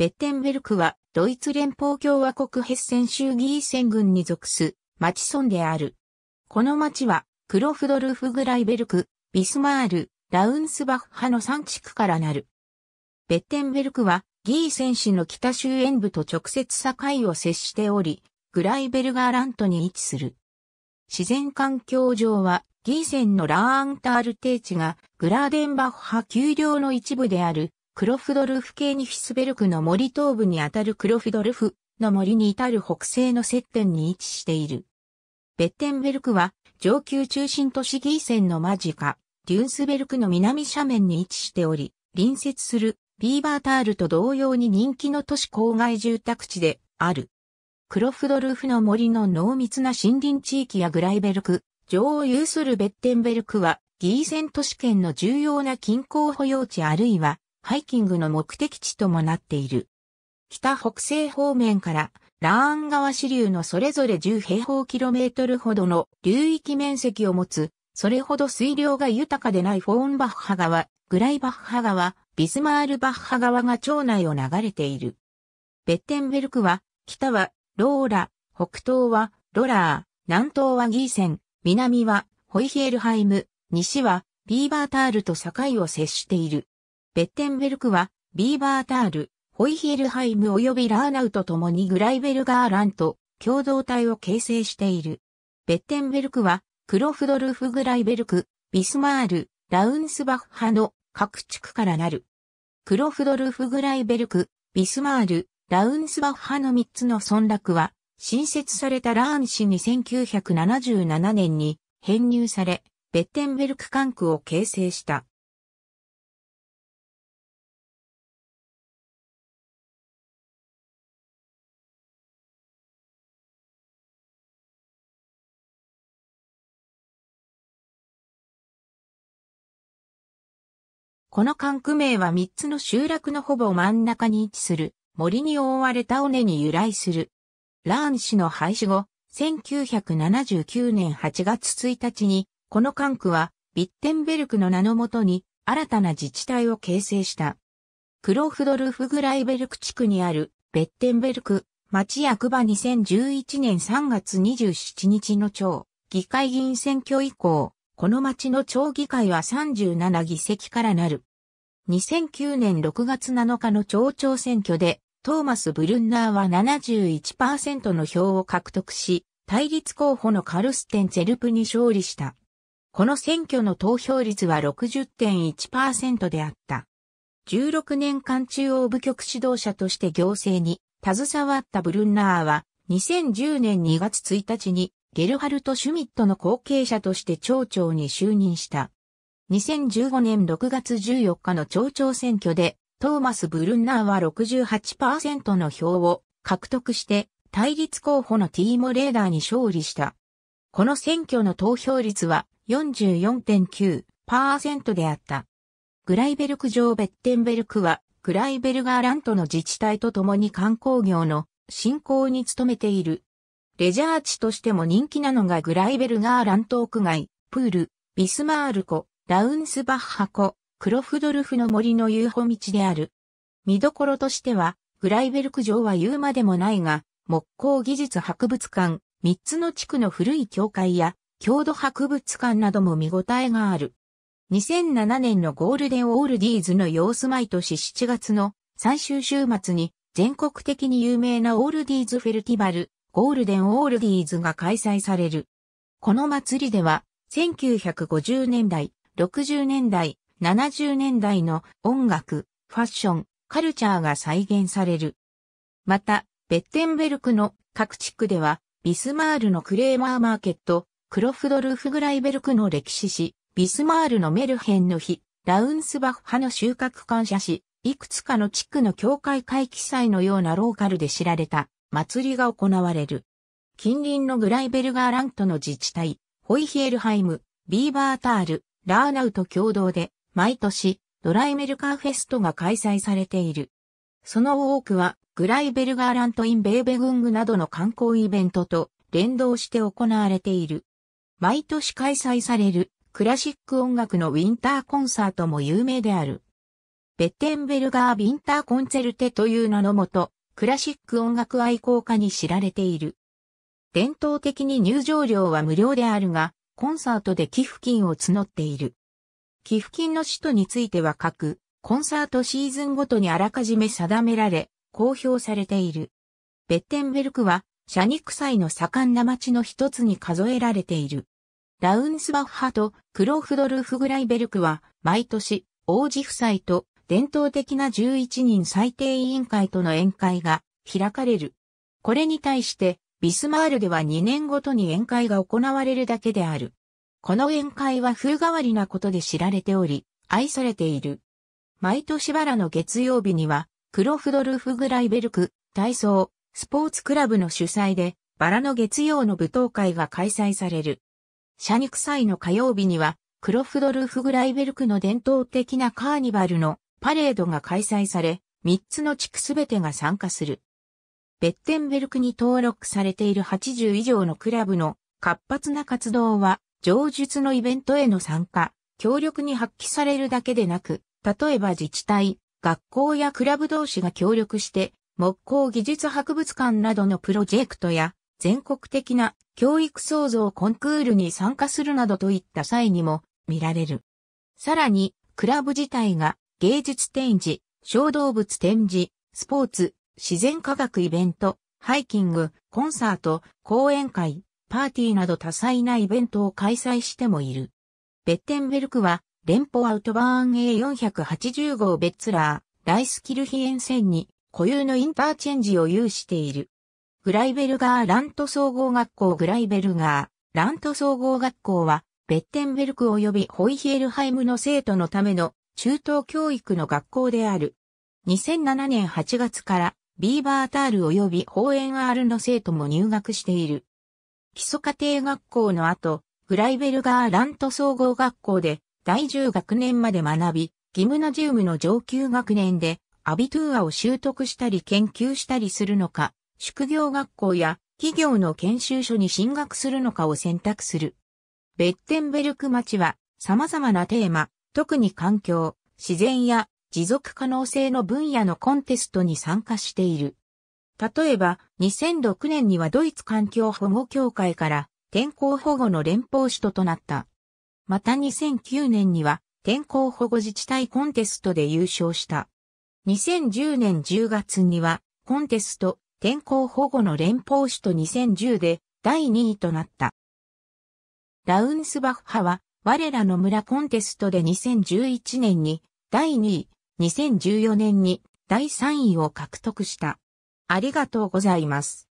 ベッテンベルクは、ドイツ連邦共和国ヘッセン州議ーセン郡に属す、町村である。この町は、クロフドルフ・グライベルク、ビスマール、ラウンスバッハの3地区からなる。ベッテンベルクは、ギーセン市の北周辺部と直接境を接しており、グライベルガーラントに位置する。自然環境上は、ギーセンのラーアンタール低地が、グラーデンバッハ丘陵の一部である、クロフドルフ系にヒスベルクの森東部にあたるクロフドルフの森に至る北西の接点に位置している。ベッテンベルクは上級中心都市ギーセンの間近、デュースベルクの南斜面に位置しており、隣接するビーバータールと同様に人気の都市郊外住宅地である。クロフドルフの森の濃密な森林地域やグライベルク、女を有するベッテンベルクはギーセン都市圏の重要な近郊保養地あるいはハイキングの目的地ともなっている。北北西方面からラーン川支流のそれぞれ10平方キロメートルほどの流域面積を持つ、それほど水量が豊かでないフォーンバッハ川、グライバッハ川、ビスマールバッハ川が町内を流れている。ベッテンベルクは、北はローラ、北東はロラー、南東はギーセン、南はホイヒエルハイム、西はビーバータールと境を接している。ベッテンベルクは、ビーバータール、ホイヒエルハイム及びラーナウと共にグライベルガーランと共同体を形成している。ベッテンベルクは、クロフドルフ・グライベルク、ビスマール、ラウンスバッハの各地区からなる。クロフドルフ・グライベルク、ビスマール、ラウンスバッハの3つの村落は、新設されたラーン市に1977年に編入され、ベッテンベルク管区を形成した。この管区名は3つの集落のほぼ真ん中に位置する森に覆われた尾根に由来する。ラーン氏の廃止後、1979年8月1日に、この管区はビッテンベルクの名のもとに新たな自治体を形成した。クロフドルフグライベルク地区にあるベッテンベルク町役場2011年3月27日の町議会議員選挙以降、この町の町議会は37議席からなる。2009年6月7日の町長選挙で、トーマス・ブルンナーは71%の票を獲得し、対立候補のカルステン・ゼルプに勝利した。この選挙の投票率は60.1%であった。16年間中央部局指導者として行政に携わったブルンナーは2010年2月1日にゲルハルト・シュミットの後継者として町長に就任した。2015年6月14日の町長選挙で、トーマス・ブルンナーは68%の票を獲得して、対立候補のティーモレーダーに勝利した。この選挙の投票率は44.9%であった。グライベルク城ベッテンベルクは、グライベルガーラントの自治体と共に観光業の振興に努めているレジャー地としても人気なのがグライベルガーラント屋街、プール、ビスマール湖、ラウンスバッハ湖、クロフドルフの森の遊歩道である。見どころとしては、グライベルク城は言うまでもないが、木工技術博物館、三つの地区の古い教会や、郷土博物館なども見応えがある。2007年のゴールデンオールディーズの様子毎年7月の最終週末に全国的に有名なオールディーズフェルティバルゴールデンオールディーズが開催される。この祭りでは、1950年代、60年代、70年代の音楽、ファッション、カルチャーが再現される。また、ベッテンベルクの各地区では、ビスマールのクレーマーマーケット、クロフドルフ・グライベルクの歴史史、ビスマールのメルヘンの日、ラウンスバッハの収穫感謝史、いくつかの地区の教会会記載のようなローカルで知られた祭りが行われる。近隣のグライベルガーラントの自治体、ホイヒエルハイム、ビーバータール、ラーナウと共同で、毎年、ドライメルカーフェストが開催されている。その多くは、グライベルガーラントインベーベグングなどの観光イベントと連動して行われている。毎年開催されるクラシック音楽のウィンターコンサートも有名である。ベッテンベルガー・ウィンター・コンツェルテという名のもと、クラシック音楽愛好家に知られている。伝統的に入場料は無料であるが、コンサートで寄付金を募っている。寄付金の使途については各、コンサートシーズンごとにあらかじめ定められ、公表されている。ベッテンベルクは、シャニック祭の盛んな町の一つに数えられている。ラウンスバッハとクローフドルフグライベルクは、毎年、王子夫妻と伝統的な11人最低委員会との宴会が開かれる。これに対して、ビスマールでは2年ごとに宴会が行われるだけである。この宴会は風変わりなことで知られており、愛されている。毎年バラの月曜日には、クロフドルフ・グライベルク、体操、スポーツクラブの主催で、バラの月曜の舞踏会が開催される。社肉祭の火曜日には、クロフドルフ・グライベルクの伝統的なカーニバルのパレードが開催され、3つの地区すべてが参加する。ベッテンベルクに登録されている80以上のクラブの活発な活動は、上述のイベントへの参加、協力に発揮されるだけでなく、例えば自治体、学校やクラブ同士が協力して、木工技術博物館などのプロジェクトや、全国的な教育創造コンクールに参加するなどといった際にも見られる。さらに、クラブ自体が芸術展示、小動物展示、スポーツ、自然科学イベント、ハイキング、コンサート、講演会、パーティーなど多彩なイベントを開催してもいる。ベッテンベルクは、連邦アウトバーン A480 号ベッツラー、ライスキルヒエン線に固有のインターチェンジを有している。グライベルガーラント総合学校グライベルガーラント総合学校は、ベッテンベルク及びホイヒエルハイムの生徒のための中等教育の学校である。2007年8月からビーバータール及びホーエンアールの生徒も入学している。基礎家庭学校の後、フライベルガーラント総合学校で第10学年まで学び、ギムナジウムの上級学年でアビトゥーアを習得したり研究したりするのか、宿業学校や企業の研修所に進学するのかを選択する。ベッテンベルク町は様々なテーマ、特に環境、自然や持続可能性の分野のコンテストに参加している。例えば、2006年にはドイツ環境保護協会から天候保護の連邦首都となった。また2009年には天候保護自治体コンテストで優勝した。2010年10月にはコンテスト天候保護の連邦首都2010で第2位となった。ラウンスバッハは我らの村コンテストで2011年に第2位、2014年に第3位を獲得した。ありがとうございます。